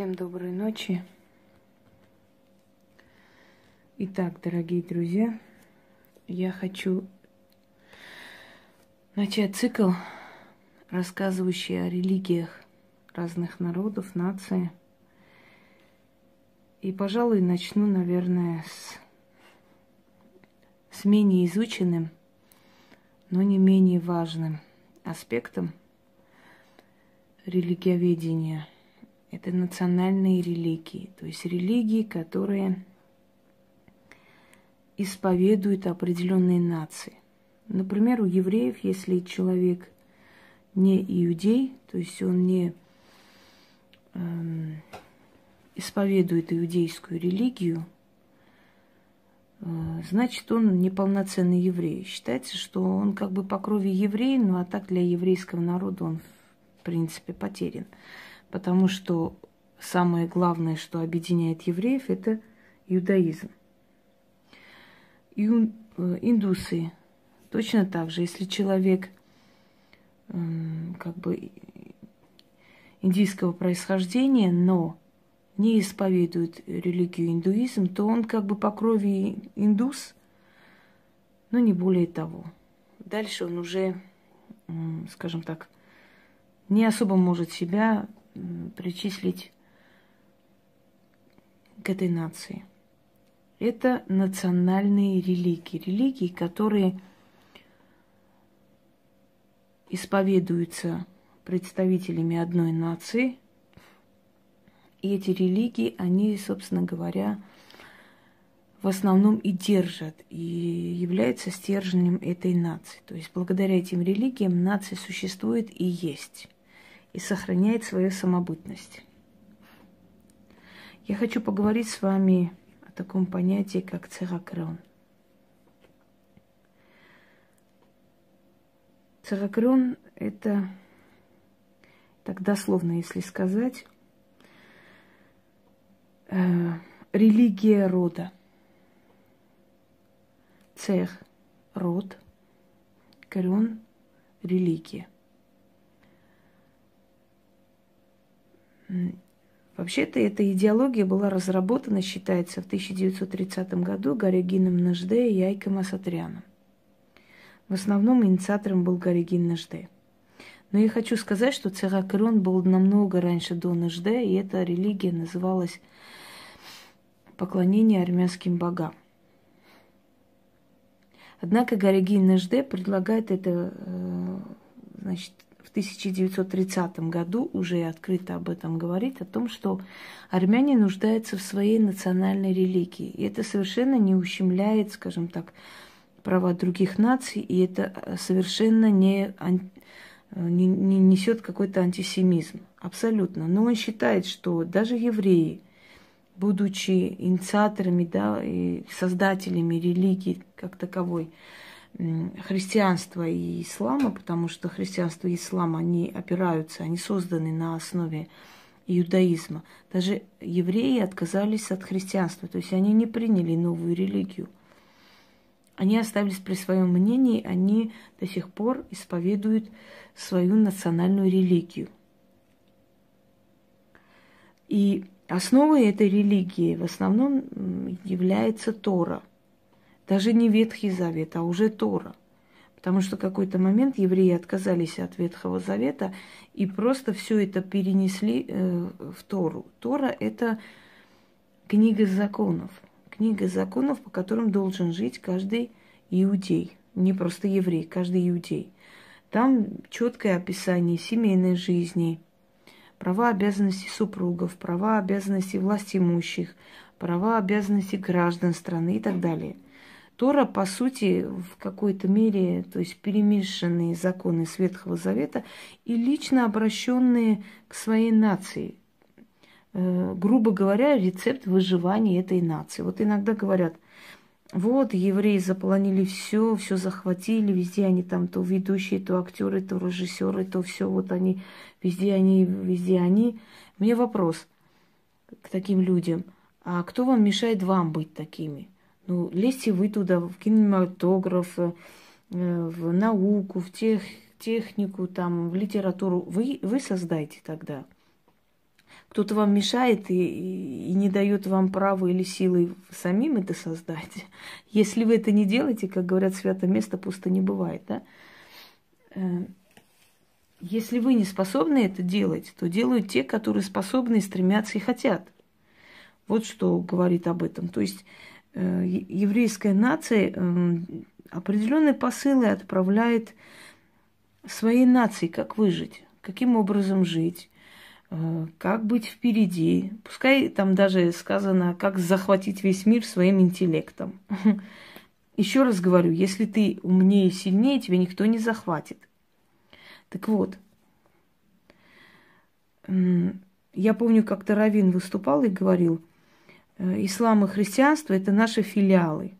Всем доброй ночи. Итак, дорогие друзья, я хочу начать цикл, рассказывающий о религиях разных народов, наций. И, пожалуй, начну, наверное, с, с менее изученным, но не менее важным аспектом религиоведения – это национальные религии, то есть религии, которые исповедуют определенные нации. Например, у евреев, если человек не иудей, то есть он не э, исповедует иудейскую религию, э, значит, он неполноценный еврей. Считается, что он как бы по крови еврей, ну а так для еврейского народа он, в принципе, потерян потому что самое главное, что объединяет евреев, это иудаизм. Э, индусы точно так же, если человек эм, как бы индийского происхождения, но не исповедует религию индуизм, то он как бы по крови индус, но не более того. Дальше он уже, скажем так, не особо может себя причислить к этой нации. Это национальные религии, религии, которые исповедуются представителями одной нации. И эти религии, они, собственно говоря, в основном и держат, и являются стержнем этой нации. То есть благодаря этим религиям нация существует и есть и сохраняет свою самобытность. Я хочу поговорить с вами о таком понятии, как церакрон. Церакрон – это, так дословно, если сказать, э, религия рода. Цех – род, крон – религия. Вообще-то эта идеология была разработана, считается, в 1930 году Горегином Нажде и Айком Асатряном. В основном инициатором был Горегин Нажде. Но я хочу сказать, что Церакрон был намного раньше до Нажде, и эта религия называлась поклонение армянским богам. Однако Горегин Нажде предлагает это э, значит, в 1930 году уже открыто об этом говорит, о том, что армяне нуждаются в своей национальной религии. И это совершенно не ущемляет, скажем так, права других наций, и это э, совершенно не, э, не, не несет какой-то антисемизм. Абсолютно. Но он считает, что даже евреи, будучи инициаторами да, и создателями религии как таковой, христианства и ислама, потому что христианство и ислам, они опираются, они созданы на основе иудаизма. Даже евреи отказались от христианства, то есть они не приняли новую религию. Они остались при своем мнении, они до сих пор исповедуют свою национальную религию. И основой этой религии в основном является Тора – даже не Ветхий Завет, а уже Тора. Потому что в какой-то момент евреи отказались от Ветхого Завета и просто все это перенесли э, в Тору. Тора – это книга законов. Книга законов, по которым должен жить каждый иудей. Не просто еврей, каждый иудей. Там четкое описание семейной жизни, права обязанности супругов, права обязанности власть имущих, права обязанности граждан страны и так далее – Тора, по сути, в какой-то мере, то есть перемешанные законы Светхого Завета и лично обращенные к своей нации. Э, грубо говоря, рецепт выживания этой нации. Вот иногда говорят, вот евреи заполонили все, все захватили, везде они там то ведущие, то актеры, то режиссеры, то все вот они, везде они, везде они. Мне вопрос к таким людям, а кто вам мешает вам быть такими? Ну, лезьте вы туда, в кинематограф, э, в науку, в тех, технику, там, в литературу. Вы, вы создайте тогда. Кто-то вам мешает и, и не дает вам права или силы самим это создать. Если вы это не делаете, как говорят, святое место пусто не бывает, да? Э, если вы не способны это делать, то делают те, которые способны, стремятся и хотят. Вот что говорит об этом. То есть Э, Еврейская нация эм, определенные посылы отправляет своей нации, как выжить, каким образом жить, э, как быть впереди. Пускай там даже сказано, как захватить весь мир своим интеллектом. Еще раз говорю, если ты умнее и сильнее, тебя никто не захватит. Так вот, я помню, как-то Равин выступал и говорил – Э, ислам и христианство – это наши филиалы.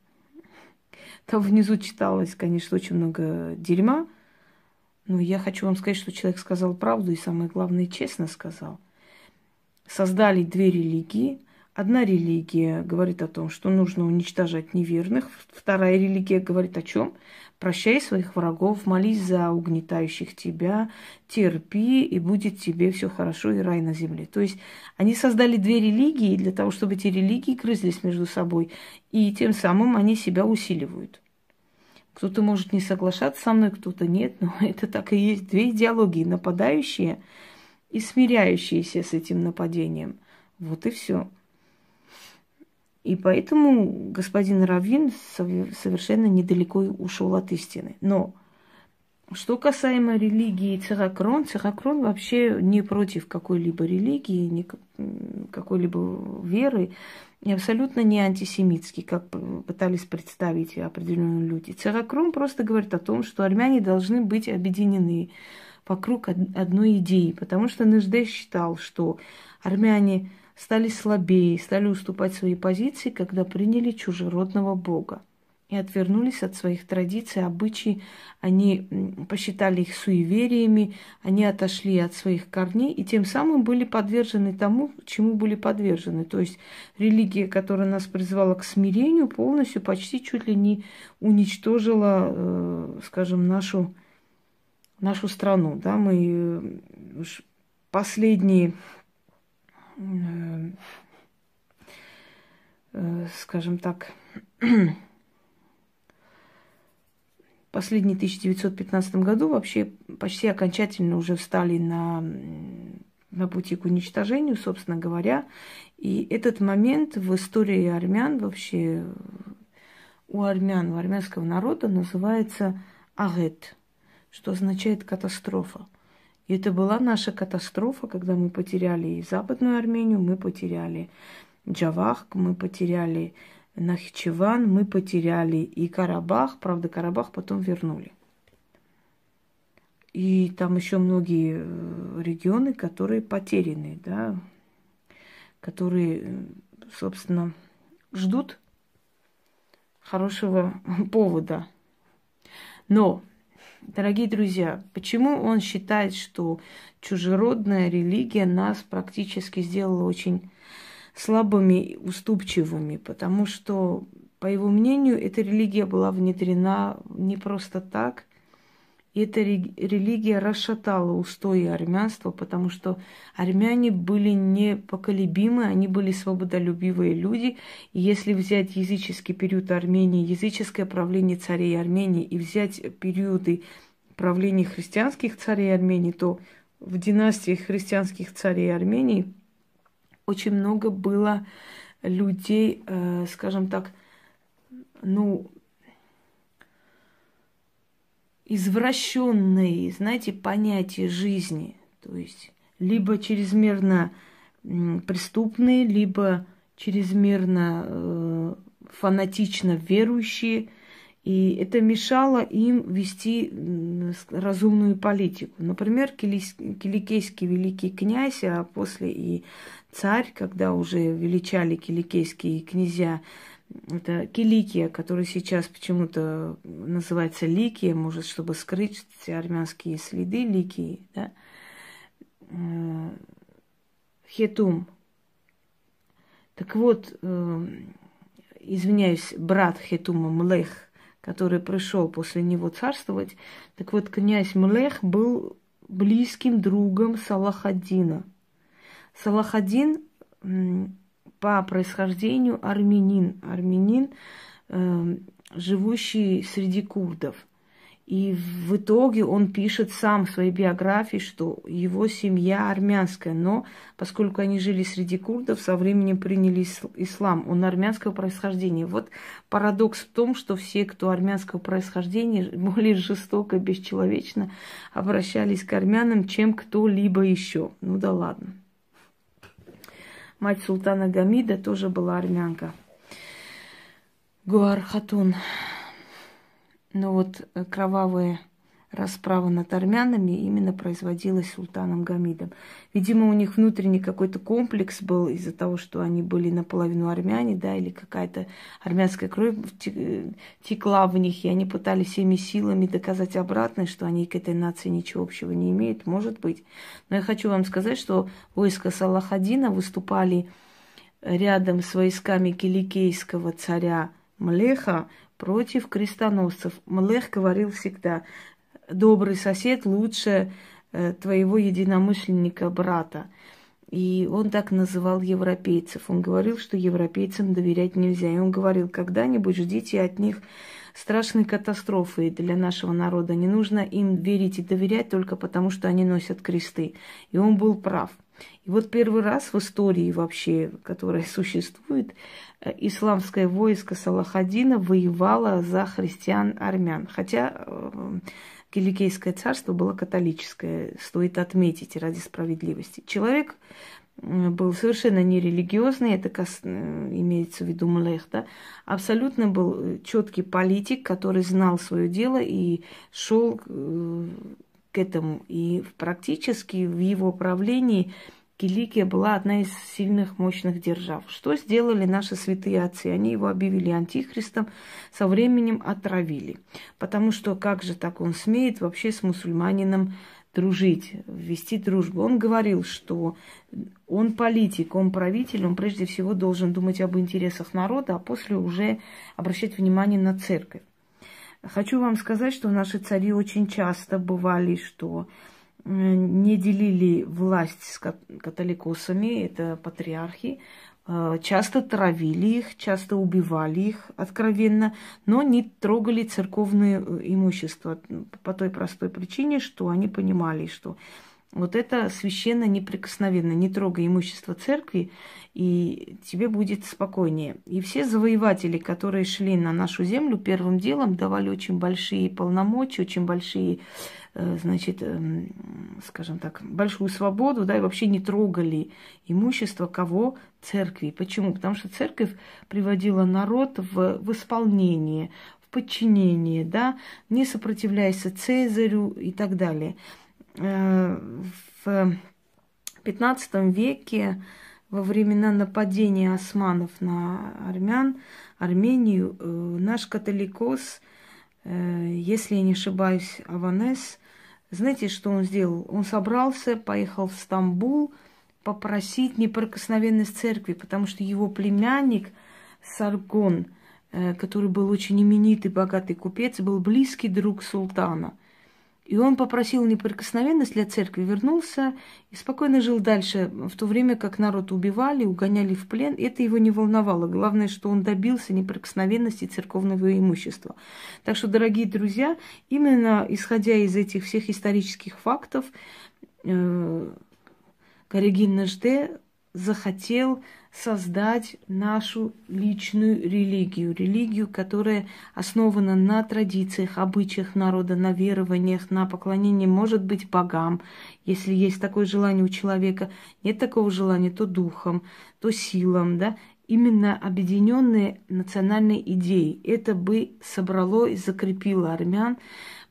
Там внизу читалось, конечно, очень много дерьма, но я хочу вам сказать, что человек сказал правду и, самое главное, честно сказал. Создали две религии. Одна религия говорит о том, что нужно уничтожать неверных. Вторая религия говорит о чем? Прощай своих врагов, молись за угнетающих тебя, терпи, и будет тебе все хорошо и рай на земле. То есть они создали две религии для того, чтобы эти религии грызлись между собой, и тем самым они себя усиливают. Кто-то может не соглашаться со мной, кто-то нет, но это так и есть. Две идеологии, нападающие и смиряющиеся с этим нападением. Вот и все. И поэтому господин Равин совершенно недалеко ушел от истины. Но что касаемо религии Церакрон, Церакрон вообще не против какой-либо религии, не какой-либо веры, и абсолютно не антисемитский, как пытались представить определенные люди. Церакрон просто говорит о том, что армяне должны быть объединены вокруг одной идеи, потому что Нежде считал, что армяне стали слабее, стали уступать свои позиции, когда приняли чужеродного бога и отвернулись от своих традиций, обычаи, они посчитали их суевериями, они отошли от своих корней и тем самым были подвержены тому, чему были подвержены. То есть религия, которая нас призвала к смирению, полностью почти чуть ли не уничтожила, э, скажем, нашу, нашу страну. Да? Мы э, последние Э, скажем так, последний 1915 году вообще почти окончательно уже встали на, на пути к уничтожению, собственно говоря. И этот момент в истории армян вообще у армян, у армянского народа называется агет, что означает катастрофа. И это была наша катастрофа, когда мы потеряли и Западную Армению, мы потеряли Джавахк, мы потеряли Нахичеван, мы потеряли и Карабах. Правда, Карабах потом вернули. И там еще многие э, регионы, которые потеряны, да, которые, э, собственно, ждут хорошего повода. Но Дорогие друзья, почему он считает, что чужеродная религия нас практически сделала очень слабыми и уступчивыми? Потому что, по его мнению, эта религия была внедрена не просто так, и эта религия расшатала устои армянства, потому что армяне были непоколебимы, они были свободолюбивые люди. И если взять языческий период Армении, языческое правление царей Армении и взять периоды правления христианских царей Армении, то в династии христианских царей Армении очень много было людей, э, скажем так, ну, извращенные, знаете, понятия жизни. То есть либо чрезмерно преступные, либо чрезмерно э, фанатично верующие. И это мешало им вести разумную политику. Например, Киликейский великий князь, а после и царь, когда уже величали киликейские князья, это Киликия, которая сейчас почему-то называется Ликия, может, чтобы скрыть все армянские следы Ликии, да? Э, хетум. Так вот, э, извиняюсь, брат Хетума Млех, который пришел после него царствовать, так вот, князь Млех был близким другом Салахадина. Салахадин по происхождению армянин, армянин, э, живущий среди курдов. И в итоге он пишет сам в своей биографии, что его семья армянская, но поскольку они жили среди курдов, со временем приняли ислам. Он армянского происхождения. Вот парадокс в том, что все, кто армянского происхождения, более жестоко, бесчеловечно обращались к армянам, чем кто-либо еще. Ну да ладно. Мать султана Гамида тоже была армянка. Гуархатун. Ну вот э, кровавые расправа над армянами именно производилась султаном Гамидом. Видимо, у них внутренний какой-то комплекс был из-за того, что они были наполовину армяне, да, или какая-то армянская кровь текла в них, и они пытались всеми силами доказать обратное, что они к этой нации ничего общего не имеют, может быть. Но я хочу вам сказать, что войска Салахадина выступали рядом с войсками киликейского царя Млеха против крестоносцев. Млех говорил всегда, добрый сосед лучше э, твоего единомышленника брата. И он так называл европейцев. Он говорил, что европейцам доверять нельзя. И он говорил, когда-нибудь ждите от них страшной катастрофы для нашего народа. Не нужно им верить и доверять только потому, что они носят кресты. И он был прав. И вот первый раз в истории вообще, которая существует, э, исламское войско Салахадина воевало за христиан-армян. Хотя э, Киликейское царство было католическое, стоит отметить ради справедливости. Человек был совершенно нерелигиозный, это э, имеется в виду Млех, да, абсолютно был э, четкий политик, который знал свое дело и шел э, к этому. И практически в его правлении Киликия была одна из сильных, мощных держав. Что сделали наши святые отцы? Они его объявили антихристом, со временем отравили. Потому что как же так он смеет вообще с мусульманином дружить, вести дружбу? Он говорил, что он политик, он правитель, он прежде всего должен думать об интересах народа, а после уже обращать внимание на церковь. Хочу вам сказать, что наши цари очень часто бывали, что Э, не делили власть с католикосами, это патриархи, э, часто травили их, часто убивали их откровенно, но не трогали церковное э, имущество по той простой причине, что они понимали, что вот это священно неприкосновенно. Не трогай имущество церкви, и тебе будет спокойнее. И все завоеватели, которые шли на нашу землю, первым делом давали очень большие полномочия, очень большие, э, значит, эм, скажем так, большую свободу, да, и вообще не трогали имущество кого? Церкви. Почему? Потому что церковь приводила народ в, в исполнение, в подчинение, да, не сопротивляясь Цезарю и так далее в 15 веке во времена нападения османов на армян, Армению, э, наш католикос, э, если я не ошибаюсь, Аванес, знаете, что он сделал? Он собрался, поехал в Стамбул попросить неприкосновенность церкви, потому что его племянник Саргон, э, который был очень именитый, богатый купец, был близкий друг султана – и он попросил неприкосновенность для церкви, вернулся и спокойно жил дальше, в то время как народ убивали, угоняли в плен. Это его не волновало. Главное, что он добился неприкосновенности церковного имущества. Так что, дорогие друзья, именно исходя из этих всех исторических фактов, э, Карегин Нажде захотел создать нашу личную религию, религию, которая основана на традициях, обычаях народа, на верованиях, на поклонении, может быть, богам, если есть такое желание у человека, нет такого желания, то духом, то силам, да, именно объединенные национальные идеи. Это бы собрало и закрепило армян,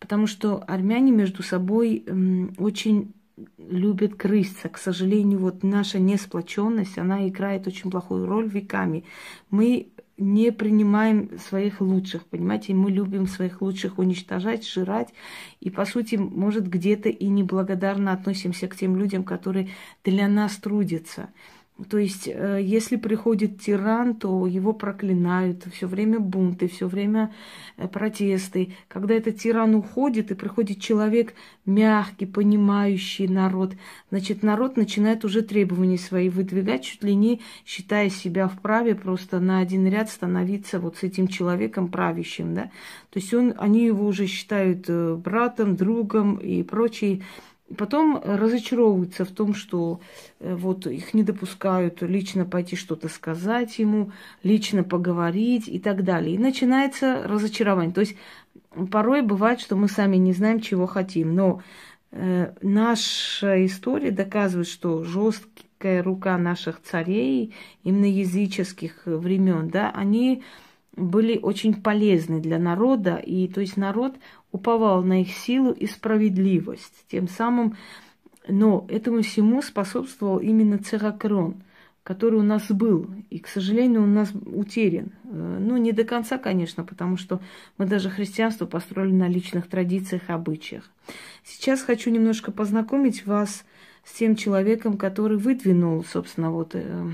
потому что армяне между собой очень любят крыться, К сожалению, вот наша несплоченность, она играет очень плохую роль веками. Мы не принимаем своих лучших, понимаете, мы любим своих лучших уничтожать, жрать, и, по сути, может, где-то и неблагодарно относимся к тем людям, которые для нас трудятся. То есть, э, если приходит тиран, то его проклинают, все время бунты, все время э, протесты. Когда этот тиран уходит и приходит человек мягкий, понимающий народ, значит, народ начинает уже требования свои выдвигать, чуть ли не считая себя вправе просто на один ряд становиться вот с этим человеком правящим, да. То есть он, они его уже считают э, братом, другом и прочее потом разочаровывается в том, что э, вот их не допускают лично пойти что-то сказать ему, лично поговорить и так далее. И начинается разочарование. То есть порой бывает, что мы сами не знаем, чего хотим. Но э, наша история доказывает, что жесткая рука наших царей, именно языческих времен, да, они были очень полезны для народа, и то есть народ уповал на их силу и справедливость. Тем самым, но этому всему способствовал именно Церакрон, который у нас был, и, к сожалению, у нас утерян. Э, ну, не до конца, конечно, потому что мы даже христианство построили на личных традициях и обычаях. Сейчас хочу немножко познакомить вас с тем человеком, который выдвинул, собственно, вот э,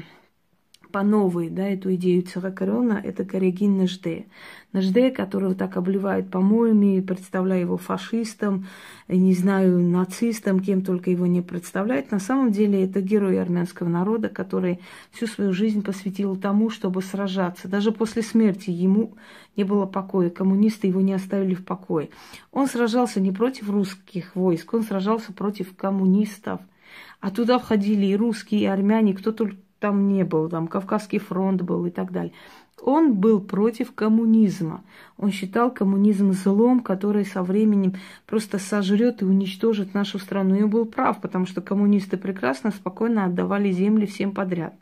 по новой, да, эту идею Царакарена, это Корягин Нажде. Нажде, которого так обливают помоями, представляя его фашистом, э, не знаю, нацистом, кем только его не представляют. На самом деле это герой армянского народа, который всю свою жизнь посвятил тому, чтобы сражаться. Даже после смерти ему не было покоя, коммунисты его не оставили в покое. Он сражался не против русских войск, он сражался против коммунистов. А туда входили и русские, и армяне, кто только там не был, там Кавказский фронт был и так далее. Он был против коммунизма. Он считал коммунизм злом, который со временем просто сожрет и уничтожит нашу страну. И он был прав, потому что коммунисты прекрасно, спокойно отдавали земли всем подряд.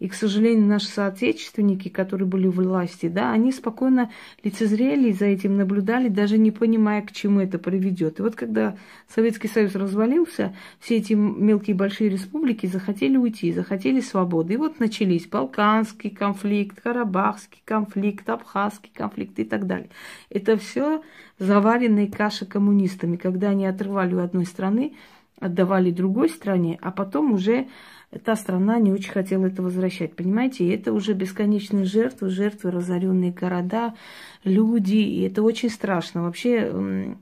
И, к сожалению, наши соотечественники, которые были в власти, да, они спокойно лицезрели и за этим, наблюдали, даже не понимая, к чему это приведет. И вот когда Советский Союз развалился, все эти мелкие большие республики захотели уйти, захотели свободы. И вот начались Балканский конфликт, Карабахский конфликт, Абхазский конфликт и так далее. Это все заваренные каши коммунистами, когда они отрывали у одной страны, отдавали другой стране, а потом уже та страна не очень хотела это возвращать, понимаете? И это уже бесконечные жертвы, жертвы, разоренные города, люди, и это очень страшно. Вообще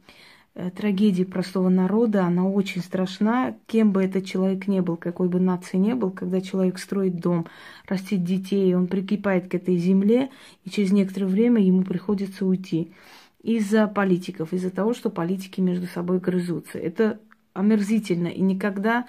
э, трагедия простого народа, она очень страшна, кем бы этот человек не был, какой бы нации не был, когда человек строит дом, растит детей, он прикипает к этой земле, и через некоторое время ему приходится уйти. Из-за политиков, из-за того, что политики между собой грызутся. Это омерзительно, и никогда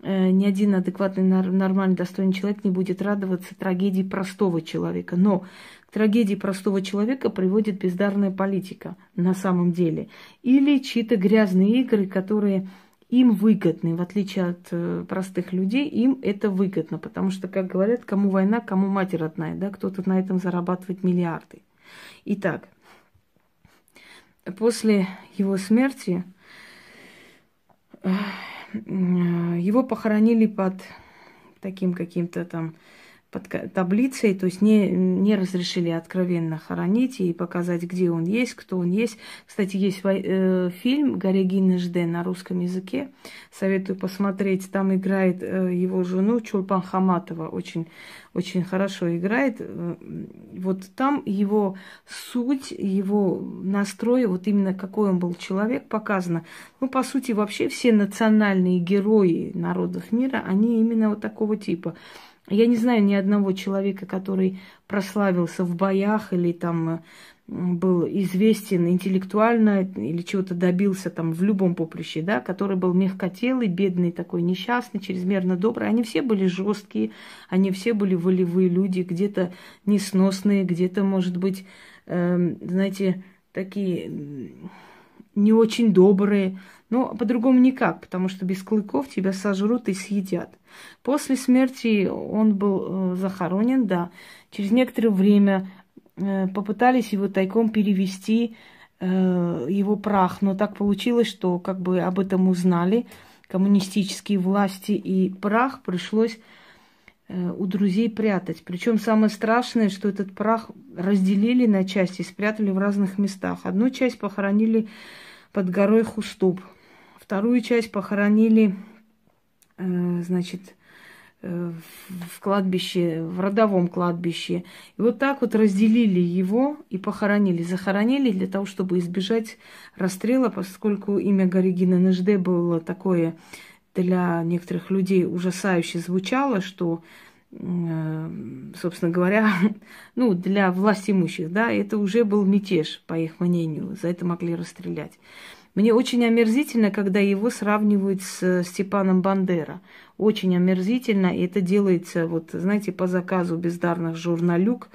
Э, ни один адекватный, нормальный, достойный человек не будет радоваться трагедии простого человека. Но к трагедии простого человека приводит бездарная политика на самом деле. Или чьи-то грязные игры, которые им выгодны, в отличие от э, простых людей, им это выгодно, потому что, как говорят, кому война, кому мать родная, да, кто-то на этом зарабатывает миллиарды. Итак, после его смерти э, Э, его похоронили под таким каким-то там под таблицей, то есть не, не разрешили откровенно хоронить и показать, где он есть, кто он есть. Кстати, есть э, фильм «Горегин ЖД» на русском языке. Советую посмотреть. Там играет э, его жену Чулпан Хаматова. Очень, очень хорошо играет. Э, вот там его суть, его настрой, вот именно какой он был человек, показано. Ну, по сути, вообще все национальные герои народов мира, они именно вот такого типа – я не знаю ни одного человека, который прославился в боях или там э, был известен интеллектуально или чего-то добился там в любом поприще, да, который был мягкотелый, бедный такой, несчастный, чрезмерно добрый. Они все были жесткие, они все были волевые люди, где-то несносные, где-то, может быть, э, знаете, такие не очень добрые. Но ну, а по-другому никак, потому что без клыков тебя сожрут и съедят. После смерти он был э, захоронен, да. Через некоторое время э, попытались его тайком перевести э, его прах, но так получилось, что как бы об этом узнали коммунистические власти, и прах пришлось у друзей прятать. Причем самое страшное, что этот прах разделили на части, спрятали в разных местах. Одну часть похоронили под горой Хустуб – Вторую часть похоронили, э, значит, э, в кладбище, в родовом кладбище. И вот так вот разделили его и похоронили. Захоронили для того, чтобы избежать расстрела, поскольку имя Горигина Нежде было такое для некоторых людей ужасающе звучало, что, э, собственно говоря, ну, для власть имущих, да, это уже был мятеж, по их мнению. За это могли расстрелять. Мне очень омерзительно, когда его сравнивают с э, Степаном Бандера. Очень омерзительно, и это делается, вот, знаете, по заказу бездарных журналюк,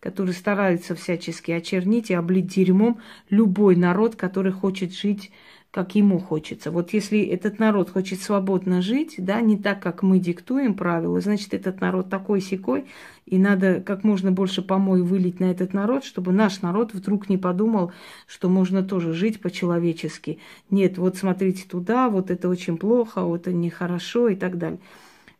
которые стараются всячески очернить и облить дерьмом любой народ, который хочет жить как ему хочется. Вот если этот народ хочет свободно жить, да, не так, как мы диктуем правила, значит, этот народ такой секой, и надо как можно больше помой вылить на этот народ, чтобы наш народ вдруг не подумал, что можно тоже жить по-человечески. Нет, вот смотрите туда, вот это очень плохо, вот это нехорошо и так далее.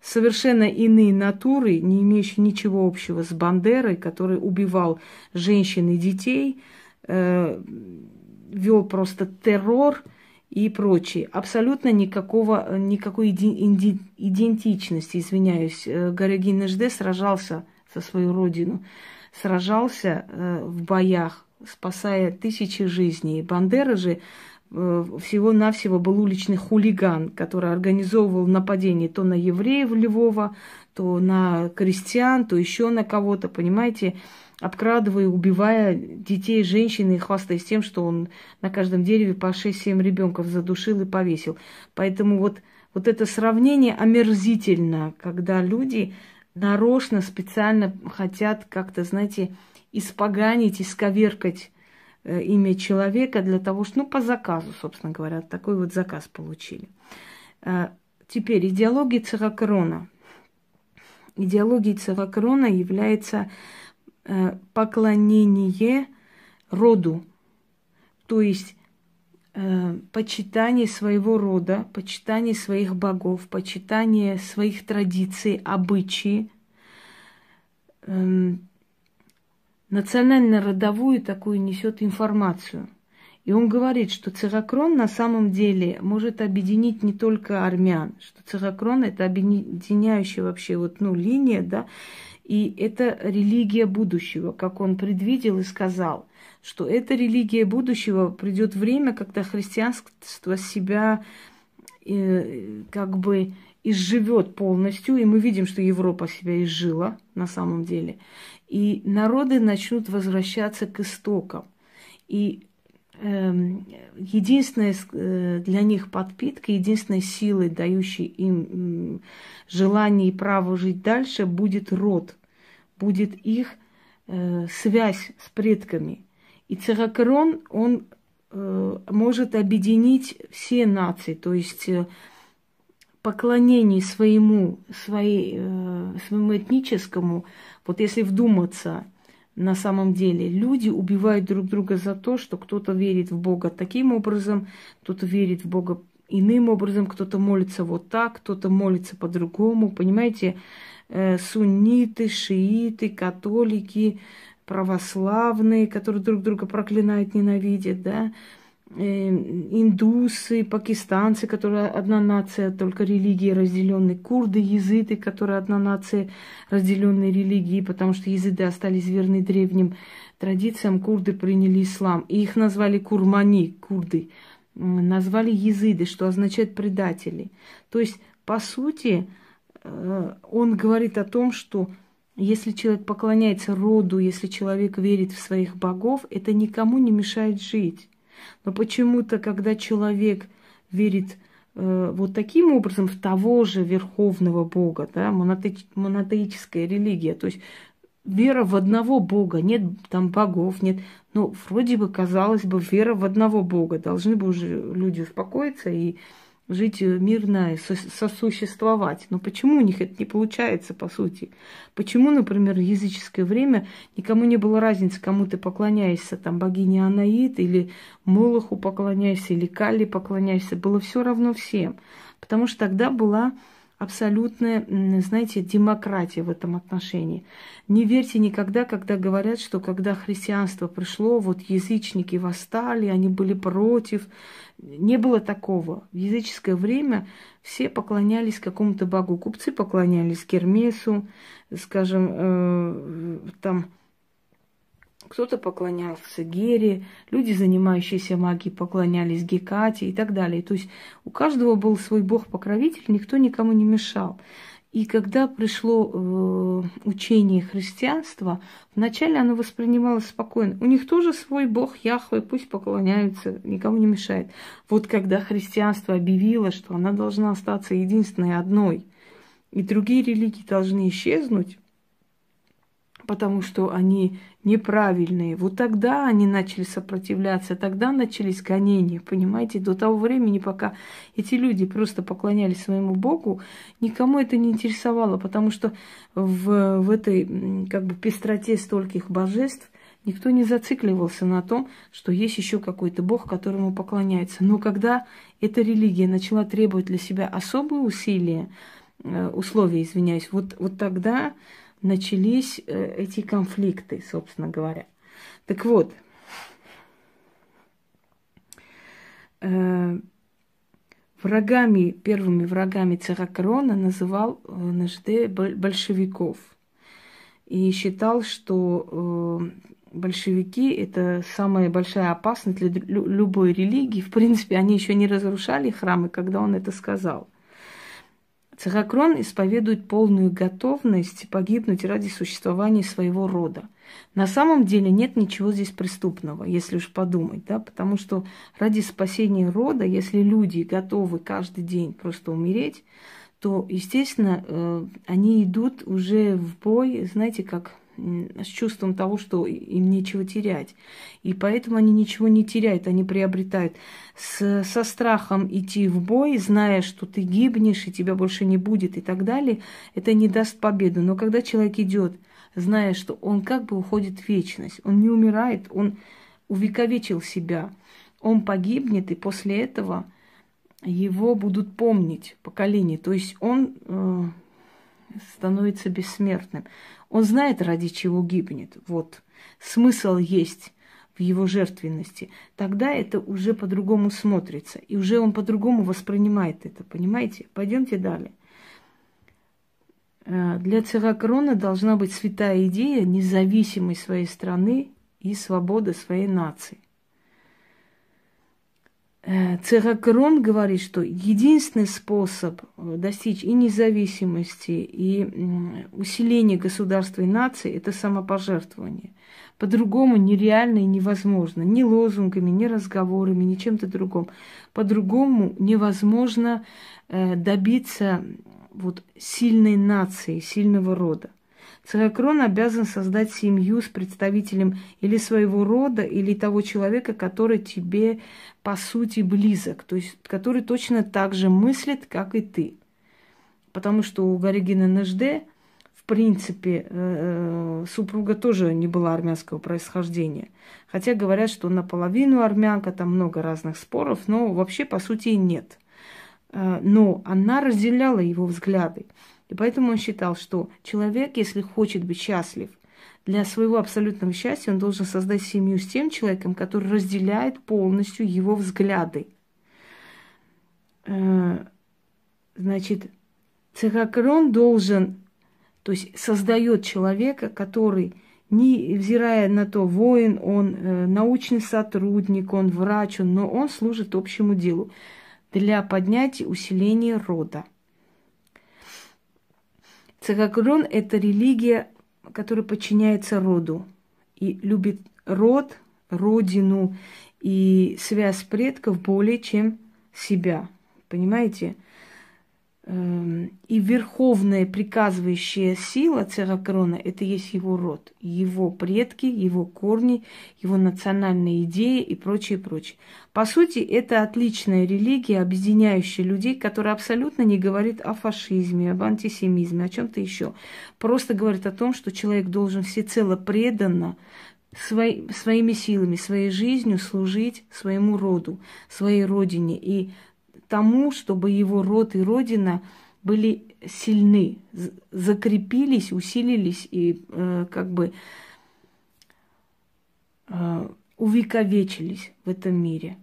Совершенно иные натуры, не имеющие ничего общего с Бандерой, который убивал женщин и детей, э, вел просто террор – и прочее Абсолютно никакого, э, никакой идентичности, извиняюсь. Э, Горягин Нежде сражался за свою родину, сражался э, в боях, спасая тысячи жизней. Бандера же всего-навсего был уличный хулиган, который организовывал нападение то на евреев Львова, то на крестьян, то еще на кого-то, понимаете? обкрадывая, убивая детей, женщин и хвастаясь тем, что он на каждом дереве по 6-7 ребенков задушил и повесил. Поэтому вот, вот это сравнение омерзительно, когда люди нарочно, специально хотят как-то, знаете, испоганить, исковеркать э, имя человека для того, что, ну, по заказу, собственно говоря, такой вот заказ получили. Э, теперь идеология Церакрона. Идеология Церакрона является Э, поклонение роду, то есть э, почитание своего рода, почитание своих богов, почитание своих традиций, обычаи, эм, национально-родовую такую несет информацию – и он говорит, что Церакрон на самом деле может объединить не только армян, что Церакрон это объединяющая вообще вот, ну, линия, да, и это религия будущего, как он предвидел и сказал, что эта религия будущего придет время, когда христианство себя э, как бы изживет полностью, и мы видим, что Европа себя изжила на самом деле, и народы начнут возвращаться к истокам. И Эм, единственная э, для них подпитка, единственной силой, дающей им желание и право жить дальше, будет род, будет их э, связь с предками. И Церакрон, он э, может объединить все нации, то есть поклонение своему, своей, своему этническому, вот если вдуматься – на самом деле. Люди убивают друг друга за то, что кто-то верит в Бога таким образом, кто-то верит в Бога иным образом, кто-то молится вот так, кто-то молится по-другому. Понимаете, э, сунниты, шииты, католики, православные, которые друг друга проклинают, ненавидят, да, Э, индусы, пакистанцы, которые одна нация, только религии разделенные, курды, языты, которые одна нация, разделенные религии, потому что языды остались верны древним традициям, курды приняли ислам. И их назвали курмани, курды, назвали языды, что означает предатели. То есть, по сути, э, он говорит о том, что если человек поклоняется роду, если человек верит в своих богов, это никому не мешает жить. Но почему-то, когда человек верит э, вот таким образом в того же верховного Бога, да, моноте, монотеическая религия, то есть вера в одного Бога, нет там богов, нет, но ну, вроде бы, казалось бы, вера в одного Бога, должны бы уже люди успокоиться и жить э, мирно сосуществовать. Но почему у них это не получается, по сути? Почему, например, в языческое время никому не было разницы, кому ты поклоняешься, там, богине Анаид, или Молоху поклоняешься, или Кали поклоняешься, было все равно всем. Потому что тогда была абсолютная, знаете, демократия в этом отношении. Не верьте никогда, когда говорят, что когда христианство пришло, вот язычники восстали, они были против. Не было такого. В языческое время все поклонялись какому-то богу. Купцы поклонялись Кермесу, скажем, э, там кто-то поклонялся Гере, люди, занимающиеся магией, поклонялись Гекате и так далее. То есть у каждого был свой бог-покровитель, никто никому не мешал. И когда пришло э, учение христианства, вначале оно воспринималось спокойно. У них тоже свой бог Яхве, пусть поклоняются, никому не мешает. Вот когда христианство объявило, что она должна остаться единственной одной, и другие религии должны исчезнуть, потому что они неправильные. Вот тогда они начали сопротивляться, тогда начались гонения, понимаете? До того времени, пока эти люди просто поклонялись своему Богу, никому это не интересовало, потому что в, в этой как бы пестроте стольких божеств никто не зацикливался на том, что есть еще какой-то Бог, которому поклоняется. Но когда эта религия начала требовать для себя особые усилия, э, условия, извиняюсь, вот, вот тогда начались э, эти конфликты, собственно говоря. Так вот, э, врагами, первыми врагами цара Крона называл э, Нажде большевиков. И считал, что большевики – это самая большая опасность для любой религии. В принципе, они еще не разрушали храмы, когда он это сказал – Цехокрон исповедует полную готовность погибнуть ради существования своего рода. На самом деле нет ничего здесь преступного, если уж подумать, да, потому что ради спасения рода, если люди готовы каждый день просто умереть, то, естественно, э, они идут уже в бой, знаете, как с чувством того, что им нечего терять. И поэтому они ничего не теряют, они приобретают. С, со страхом идти в бой, зная, что ты гибнешь и тебя больше не будет и так далее, это не даст победу. Но когда человек идет, зная, что он как бы уходит в вечность, он не умирает, он увековечил себя, он погибнет, и после этого его будут помнить поколение. То есть он э, становится бессмертным. Он знает, ради чего гибнет. Вот. Смысл есть в его жертвенности. Тогда это уже по-другому смотрится. И уже он по-другому воспринимает это. Понимаете? Пойдемте далее. Э, для Церакрона должна быть святая идея независимой своей страны и свободы своей нации. Э, Церакрон говорит, что единственный способ э, достичь и независимости, и усиления государства и нации – это самопожертвование. По-другому нереально и невозможно. Ни лозунгами, ни разговорами, ни чем-то другом. По-другому невозможно э, добиться вот сильной нации, сильного рода. Циакрон обязан создать семью с представителем или своего рода, или того человека, который тебе по сути близок, то есть который точно так же мыслит, как и ты. Потому что у Горегина НЖД, в принципе, э, э, супруга тоже не была армянского происхождения. Хотя говорят, что наполовину армянка, там много разных споров, но вообще по сути нет э, но она разделяла его взгляды. И поэтому он считал, что человек, если хочет быть счастлив, для своего абсолютного счастья он должен создать семью с тем человеком, который разделяет полностью его взгляды. Э, значит, цехакрон должен, то есть создает человека, который, невзирая на то, воин, он э, научный сотрудник, он врач, но он служит общему делу для поднятия, усиления рода. Цикагрон – это религия, которая подчиняется роду и любит род, родину и связь предков более, чем себя. Понимаете? Эм, и верховная приказывающая сила Церакрона – это есть его род, его предки, его корни, его национальные идеи и прочее, прочее. По сути, это отличная религия, объединяющая людей, которая абсолютно не говорит о фашизме, об антисемизме, о чем-то еще. Просто говорит о том, что человек должен всецело преданно свои, своими силами, своей жизнью служить своему роду, своей родине и тому, чтобы его род и родина были сильны, закрепились, усилились и э, как бы э, увековечились в этом мире.